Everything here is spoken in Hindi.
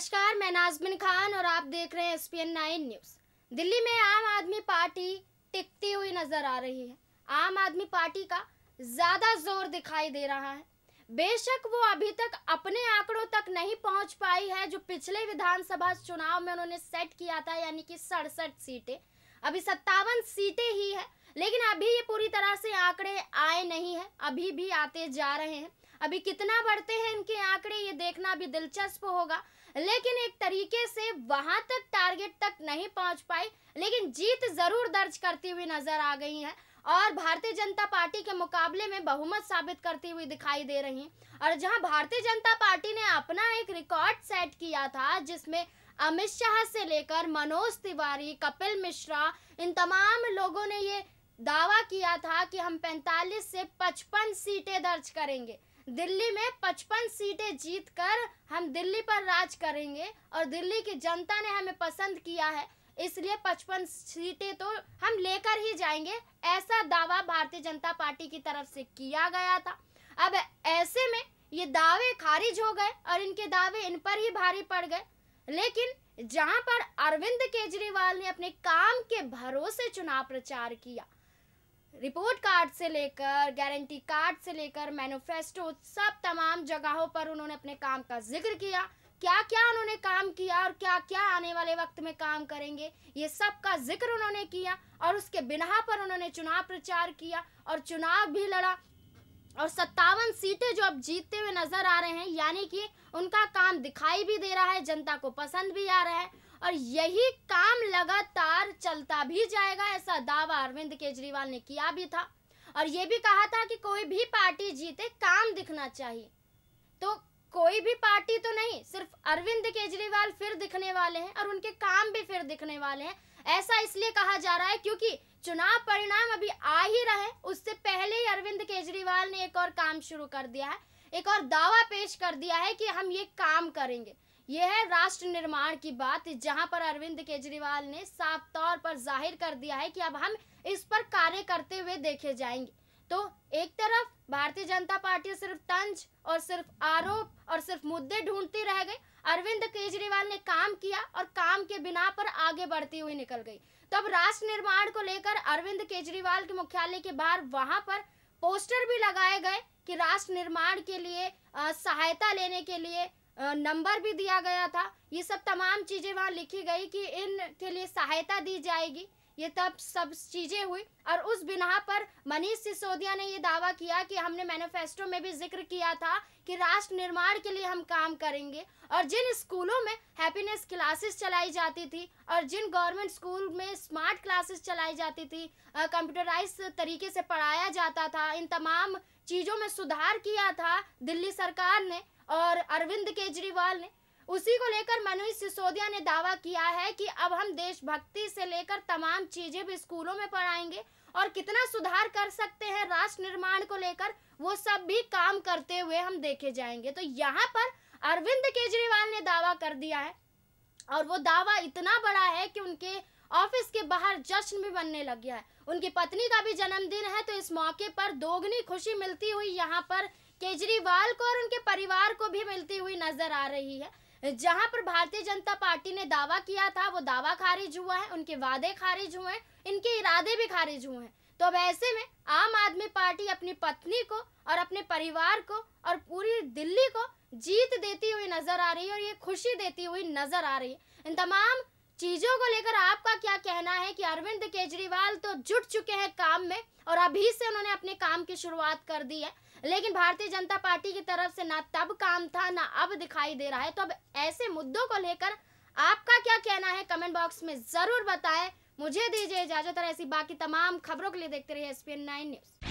नमस्कार मैं नाजमिन खान और आप देख रहे हैं S P N nine news Delhi में आम आदमी पार्टी टिकती हुई नजर आ रही है आम आदमी पार्टी का ज्यादा जोर दिखाई दे रहा है बेशक वो अभी तक अपने आंकड़ों तक नहीं पहुंच पाई है जो पिछले विधानसभा चुनाव में उन्होंने सेट किया था यानी कि सड़सठ सीटें अभी सत्तावन सीटें ही है लेकिन अभी ये पूरी तरह से आंकड़े आए नहीं है अभी भी आते जा रहे हैं अभी कितना बढ़ते हैं इनके आंकड़े ये देखना भी दिलचस्प होगा लेकिन एक तरीके से वहां तक टारगेट तक नहीं पहुंच पाई लेकिन जीत जरूर दर्ज करती हुई नजर आ गई है और भारतीय जनता पार्टी के मुकाबले में बहुमत साबित करती हुई दिखाई दे रही है और जहां भारतीय जनता पार्टी ने अपना एक रिकॉर्ड सेट किया था जिसमें अमित शाह से लेकर मनोज तिवारी कपिल मिश्रा इन तमाम लोगों ने ये दावा किया था कि हम 45 से 55 सीटें दर्ज करेंगे दिल्ली में 55 सीटें जीतकर हम दिल्ली पर राज करेंगे और दिल्ली की जनता ने हमें पसंद किया है इसलिए 55 सीटें तो हम लेकर ही जाएंगे ऐसा दावा भारतीय जनता पार्टी की तरफ से किया गया था अब ऐसे में ये दावे खारिज हो गए और इनके दावे इन पर ही भारी पड़ गए लेकिन जहां पर अरविंद केजरीवाल ने अपने काम के भरोसे चुनाव प्रचार किया रिपोर्ट कार्ड से लेकर गारंटी कार्ड से लेकर मैनोफेस्टो सब तमाम जगहों पर उन्होंने अपने काम का जिक्र किया क्या क्या उन्होंने काम किया और क्या क्या आने वाले वक्त में काम करेंगे ये सब का जिक्र उन्होंने किया और उसके बिना पर उन्होंने चुनाव प्रचार किया और चुनाव भी लड़ा और सत्तावन सीटें जो अब जीतते हुए नजर आ रहे हैं यानी कि उनका काम दिखाई भी दे रहा है जनता को पसंद भी आ रहा है और यही काम लगातार चलता भी जाएगा ऐसा दावा अरविंद केजरीवाल ने किया भी था और ये भी कहा था कि कोई भी पार्टी जीते काम दिखना चाहिए तो कोई भी पार्टी तो नहीं सिर्फ अरविंद केजरीवाल फिर दिखने वाले हैं और उनके काम भी फिर दिखने वाले हैं ऐसा इसलिए कहा जा रहा है क्योंकि चुनाव परिणाम अभी आ ही रहे उससे पहले ही अरविंद केजरीवाल ने एक और काम शुरू कर दिया है एक और दावा पेश कर दिया है कि हम ये काम करेंगे यह है राष्ट्र निर्माण की बात जहां पर अरविंद केजरीवाल ने साफ तौर पर जाहिर कर दिया है कि अब हम इस पर कार्य करते हुए देखे जाएंगे तो एक तरफ भारतीय जनता पार्टी सिर्फ तंज और सिर्फ आरोप और सिर्फ मुद्दे ढूंढती रह गई अरविंद केजरीवाल ने काम किया और काम के बिना पर आगे बढ़ती हुई निकल गई तो अब राष्ट्र निर्माण को लेकर अरविंद केजरीवाल के मुख्यालय के बाहर वहां पर पोस्टर भी लगाए गए कि राष्ट्र निर्माण के लिए सहायता लेने के लिए नंबर भी दिया गया था ये सब तमाम चीज़ें वहाँ लिखी गई कि इन के लिए सहायता दी जाएगी ये तब सब चीज़ें हुई और उस बिना पर मनीष सिसोदिया ने ये दावा किया कि हमने मैनिफेस्टो में भी जिक्र किया था कि राष्ट्र निर्माण के लिए हम काम करेंगे और जिन स्कूलों में हैप्पीनेस क्लासेस चलाई जाती थी और जिन गवर्नमेंट स्कूल में स्मार्ट क्लासेस चलाई जाती थी कंप्यूटराइज तरीके से पढ़ाया जाता था इन तमाम चीज़ों में सुधार किया था दिल्ली सरकार ने और अरविंद केजरीवाल ने उसी को लेकर मनीष सिसोदिया ने दावा किया है कि अब हम देशभक्ति से लेकर तमाम चीजें भी स्कूलों में पढ़ाएंगे और कितना सुधार कर सकते हैं राष्ट्र निर्माण को लेकर वो सब भी काम करते हुए हम देखे जाएंगे तो यहाँ पर अरविंद केजरीवाल ने दावा कर दिया है और वो दावा इतना बड़ा है कि उनके ऑफिस के बाहर जश्न भी बनने लग गया है उनकी पत्नी का भी जन्मदिन है तो इस मौके पर दोगुनी खुशी मिलती हुई यहाँ पर केजरीवाल को और उनके परिवार को भी मिलती हुई नजर आ रही है जहां पर भारतीय जनता पार्टी ने दावा किया था वो दावा खारिज हुआ है उनके वादे खारिज हुए हैं इनके इरादे भी खारिज हुए हैं तो अब ऐसे में आम आदमी पार्टी अपनी पत्नी को और अपने परिवार को और पूरी दिल्ली को जीत देती हुई नजर आ रही है और ये खुशी देती हुई नजर आ रही है इन तमाम चीजों को लेकर आपका क्या कहना है कि अरविंद केजरीवाल तो जुट चुके हैं काम में और अभी से उन्होंने अपने काम की शुरुआत कर दी है लेकिन भारतीय जनता पार्टी की तरफ से ना तब काम था ना अब दिखाई दे रहा है तो अब ऐसे मुद्दों को लेकर आपका क्या कहना है कमेंट बॉक्स में जरूर बताएं मुझे दीजिए इजाजत और ऐसी बाकी तमाम खबरों के लिए देखते रहिए एस नाइन न्यूज